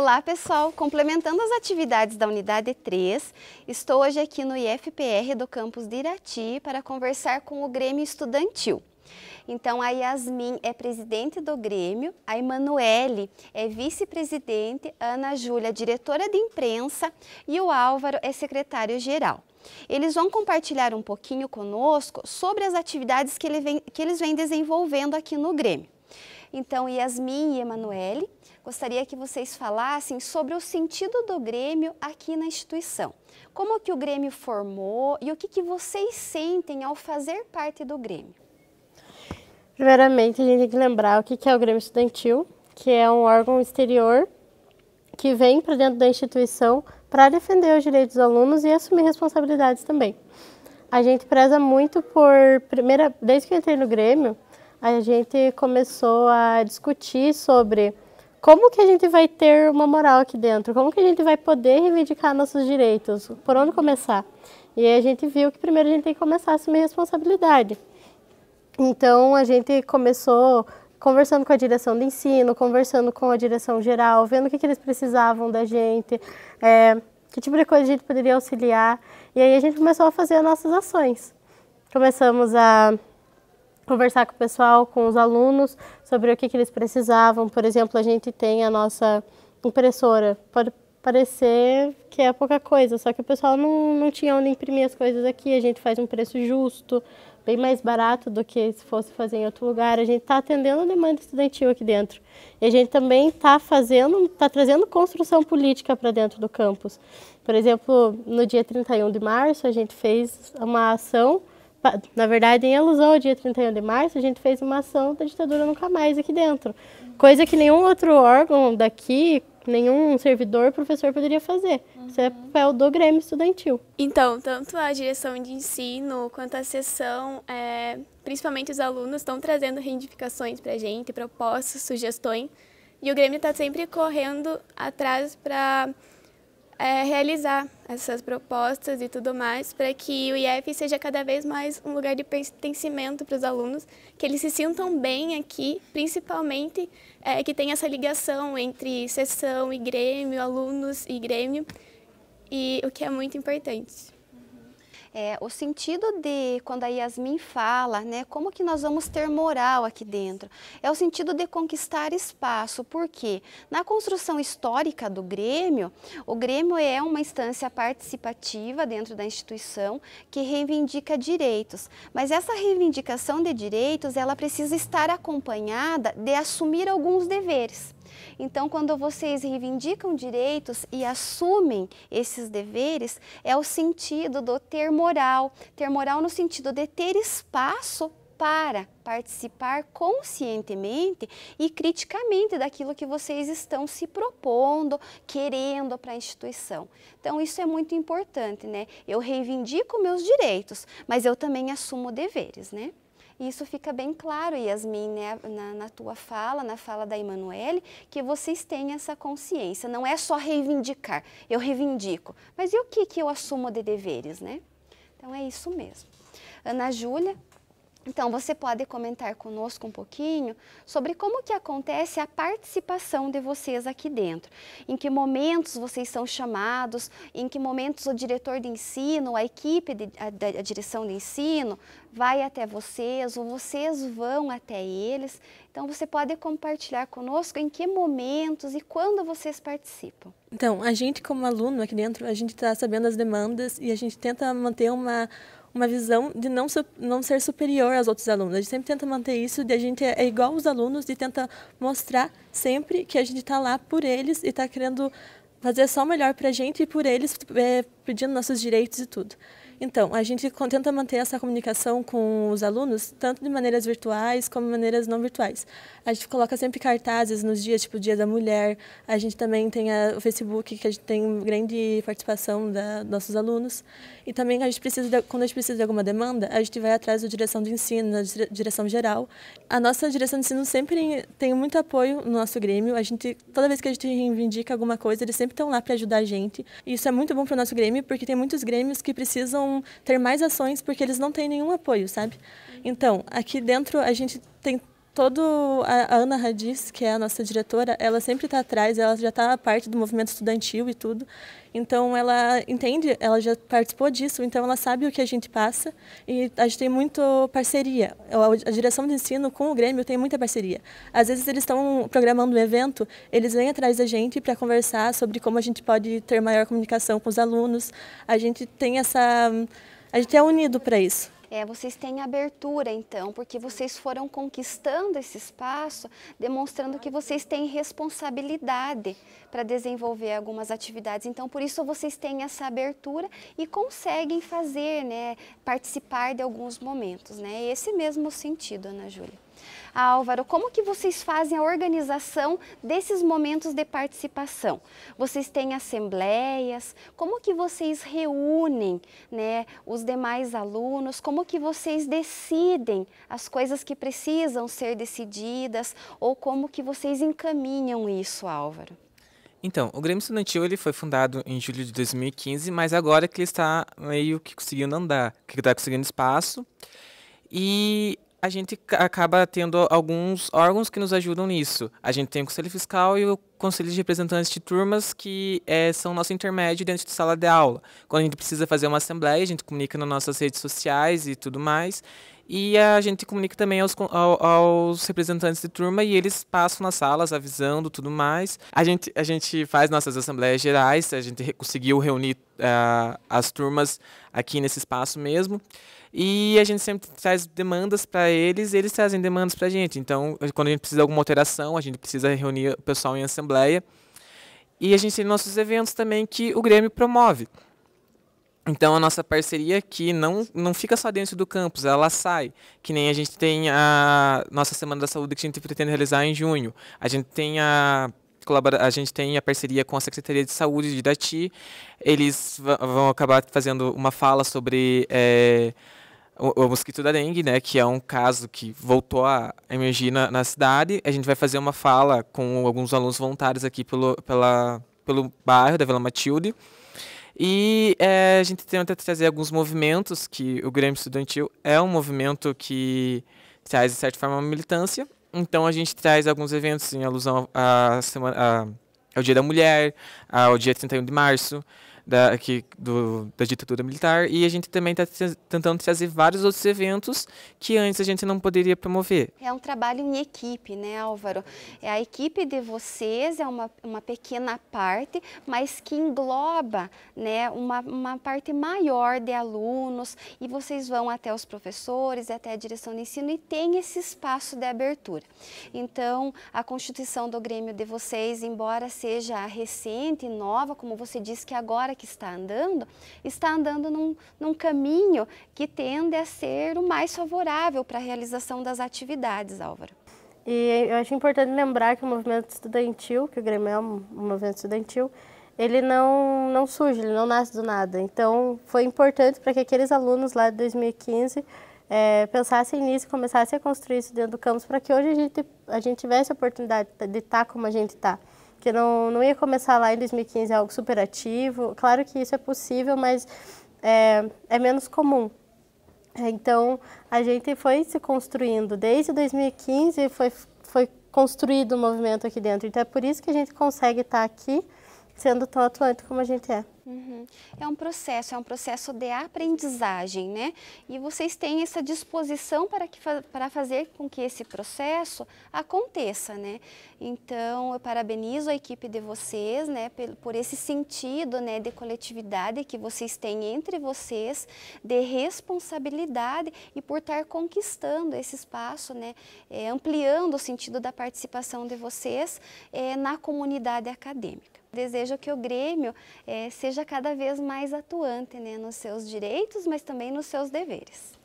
Olá, pessoal! Complementando as atividades da Unidade 3, estou hoje aqui no IFPR do campus de Irati para conversar com o Grêmio Estudantil. Então, a Yasmin é presidente do Grêmio, a Emanuele é vice-presidente, a Ana Júlia, diretora de imprensa e o Álvaro é secretário-geral. Eles vão compartilhar um pouquinho conosco sobre as atividades que, ele vem, que eles vêm desenvolvendo aqui no Grêmio. Então, Yasmin e Emanuele, gostaria que vocês falassem sobre o sentido do Grêmio aqui na instituição. Como que o Grêmio formou e o que, que vocês sentem ao fazer parte do Grêmio? Primeiramente, a gente tem que lembrar o que é o Grêmio Estudantil, que é um órgão exterior que vem para dentro da instituição para defender os direitos dos alunos e assumir responsabilidades também. A gente preza muito por primeira, desde que eu entrei no Grêmio, a gente começou a discutir sobre como que a gente vai ter uma moral aqui dentro, como que a gente vai poder reivindicar nossos direitos, por onde começar. E a gente viu que primeiro a gente tem que começar a assumir responsabilidade. Então a gente começou conversando com a direção do ensino, conversando com a direção geral, vendo o que, que eles precisavam da gente, é, que tipo de coisa a gente poderia auxiliar. E aí a gente começou a fazer nossas ações. Começamos a conversar com o pessoal, com os alunos, sobre o que, que eles precisavam. Por exemplo, a gente tem a nossa impressora. Pode parecer que é pouca coisa, só que o pessoal não, não tinha onde imprimir as coisas aqui. A gente faz um preço justo, bem mais barato do que se fosse fazer em outro lugar. A gente está atendendo a demanda estudantil aqui dentro. E a gente também está fazendo, está trazendo construção política para dentro do campus. Por exemplo, no dia 31 de março, a gente fez uma ação na verdade, em alusão ao dia 31 de março, a gente fez uma ação da ditadura nunca mais aqui dentro. Coisa que nenhum outro órgão daqui, nenhum servidor, professor poderia fazer. Isso é uhum. papel do Grêmio Estudantil. Então, tanto a direção de ensino quanto a sessão, é, principalmente os alunos, estão trazendo reivindicações para a gente, propostas, sugestões. E o Grêmio está sempre correndo atrás para é, realizar essas propostas e tudo mais para que o IEF seja cada vez mais um lugar de pertencimento para os alunos, que eles se sintam bem aqui, principalmente é, que tem essa ligação entre sessão e grêmio, alunos e grêmio, e o que é muito importante. É, o sentido de quando a Yasmin fala, né, como que nós vamos ter moral aqui dentro? É o sentido de conquistar espaço, porque na construção histórica do Grêmio, o Grêmio é uma instância participativa dentro da instituição que reivindica direitos, mas essa reivindicação de direitos, ela precisa estar acompanhada de assumir alguns deveres. Então, quando vocês reivindicam direitos e assumem esses deveres, é o sentido do ter moral, ter moral no sentido de ter espaço para participar conscientemente e criticamente daquilo que vocês estão se propondo, querendo para a instituição. Então isso é muito importante, né? Eu reivindico meus direitos, mas eu também assumo deveres, né? E isso fica bem claro, Yasmin, né, na, na tua fala, na fala da Emanuele, que vocês têm essa consciência. Não é só reivindicar, eu reivindico. Mas e o que, que eu assumo de deveres, né? Então é isso mesmo. Ana Júlia, então, você pode comentar conosco um pouquinho sobre como que acontece a participação de vocês aqui dentro. Em que momentos vocês são chamados, em que momentos o diretor de ensino, a equipe, da direção de ensino vai até vocês ou vocês vão até eles. Então, você pode compartilhar conosco em que momentos e quando vocês participam. Então, a gente como aluno aqui dentro, a gente está sabendo as demandas e a gente tenta manter uma uma visão de não, não ser superior aos outros alunos. A gente sempre tenta manter isso, de a gente é, é igual aos alunos, de tenta mostrar sempre que a gente está lá por eles e está querendo fazer só o melhor para a gente e por eles, é, pedindo nossos direitos e tudo. Então, a gente tenta manter essa comunicação com os alunos, tanto de maneiras virtuais como maneiras não virtuais. A gente coloca sempre cartazes nos dias, tipo Dia da Mulher. A gente também tem a, o Facebook, que a gente tem grande participação da, dos nossos alunos. E também, a gente precisa de, quando a gente precisa de alguma demanda, a gente vai atrás da direção de ensino, da direção geral. A nossa direção de ensino sempre tem muito apoio no nosso Grêmio. A gente, toda vez que a gente reivindica alguma coisa, eles sempre estão lá para ajudar a gente. E isso é muito bom para o nosso Grêmio, porque tem muitos Grêmios que precisam ter mais ações porque eles não têm nenhum apoio, sabe? Então, aqui dentro a gente tem todo a Ana Radis, que é a nossa diretora, ela sempre está atrás, ela já está parte do movimento estudantil e tudo. Então ela entende, ela já participou disso, então ela sabe o que a gente passa e a gente tem muito parceria. A direção de ensino com o Grêmio tem muita parceria. Às vezes eles estão programando um evento, eles vêm atrás da gente para conversar sobre como a gente pode ter maior comunicação com os alunos. A gente tem essa a gente é unido para isso. É, vocês têm abertura, então, porque vocês foram conquistando esse espaço, demonstrando que vocês têm responsabilidade para desenvolver algumas atividades. Então, por isso vocês têm essa abertura e conseguem fazer, né, participar de alguns momentos, né? Esse mesmo sentido, Ana Júlia. Ah, Álvaro, como que vocês fazem a organização desses momentos de participação? Vocês têm assembleias? Como que vocês reúnem né, os demais alunos? Como que vocês decidem as coisas que precisam ser decididas? Ou como que vocês encaminham isso, Álvaro? Então, o Grêmio Estudantil ele foi fundado em julho de 2015, mas agora que ele está meio que conseguindo andar, que está conseguindo espaço. E a gente acaba tendo alguns órgãos que nos ajudam nisso. A gente tem o Conselho Fiscal e o Conselho de Representantes de Turmas, que é, são nosso intermédio dentro de sala de aula. Quando a gente precisa fazer uma assembleia, a gente comunica nas nossas redes sociais e tudo mais. E a gente comunica também aos, aos representantes de turma e eles passam nas salas avisando tudo mais. A gente, a gente faz nossas assembleias gerais, a gente conseguiu reunir uh, as turmas aqui nesse espaço mesmo. E a gente sempre traz demandas para eles, e eles trazem demandas para a gente. Então, quando a gente precisa de alguma alteração, a gente precisa reunir o pessoal em assembleia. E a gente tem nossos eventos também que o Grêmio promove. Então a nossa parceria aqui não, não fica só dentro do campus, ela sai. Que nem a gente tem a nossa Semana da Saúde que a gente pretende realizar em junho. A gente tem a a gente tem a parceria com a Secretaria de Saúde de Dati. Eles vão acabar fazendo uma fala sobre é, o, o, mosquito da dengue, né, que é um caso que voltou a emergir na, na cidade. A gente vai fazer uma fala com alguns alunos voluntários aqui pelo, pela, pelo bairro da Vila Matilde. E é, a gente tenta trazer alguns movimentos, que o Grêmio Estudantil é um movimento que traz, de certa forma, uma militância. Então, a gente traz alguns eventos em alusão à semana, à, ao Dia da Mulher, ao dia 31 de março da, que, do, da ditadura militar e a gente também está tentando trazer vários outros eventos que antes a gente não poderia promover. É um trabalho em equipe, né, Álvaro? É a equipe de vocês é uma, uma pequena parte, mas que engloba né, uma, uma parte maior de alunos e vocês vão até os professores, até a direção de ensino e tem esse espaço de abertura. Então, a constituição do Grêmio de vocês, embora seja recente, nova, como você disse que agora que está andando, está andando num, num caminho que tende a ser o mais favorável para a realização das atividades, Álvaro. E eu acho importante lembrar que o movimento estudantil, que o Grêmio é um movimento estudantil, ele não, não surge, ele não nasce do nada. Então, foi importante para que aqueles alunos lá de 2015 é, eh, pensassem nisso e começassem a construir isso dentro do campus para que hoje a gente, a gente tivesse a oportunidade de estar tá como a gente está que não, não ia começar lá em 2015 é algo superativo. Claro que isso é possível, mas é, é menos comum. É, então, a gente foi se construindo. Desde 2015 foi, foi construído o um movimento aqui dentro. Então, é por isso que a gente consegue estar aqui sendo tão atuante como a gente é. Uhum. É um processo, é um processo de aprendizagem, né? E vocês têm essa disposição para, que, para fazer com que esse processo aconteça, né? Então, eu parabenizo a equipe de vocês, né? Por, por esse sentido né, de coletividade que vocês têm entre vocês, de responsabilidade e por estar conquistando esse espaço, né? É, ampliando o sentido da participação de vocês é, na comunidade acadêmica. Desejo que o Grêmio é, seja seja cada vez mais atuante né, nos seus direitos, mas também nos seus deveres.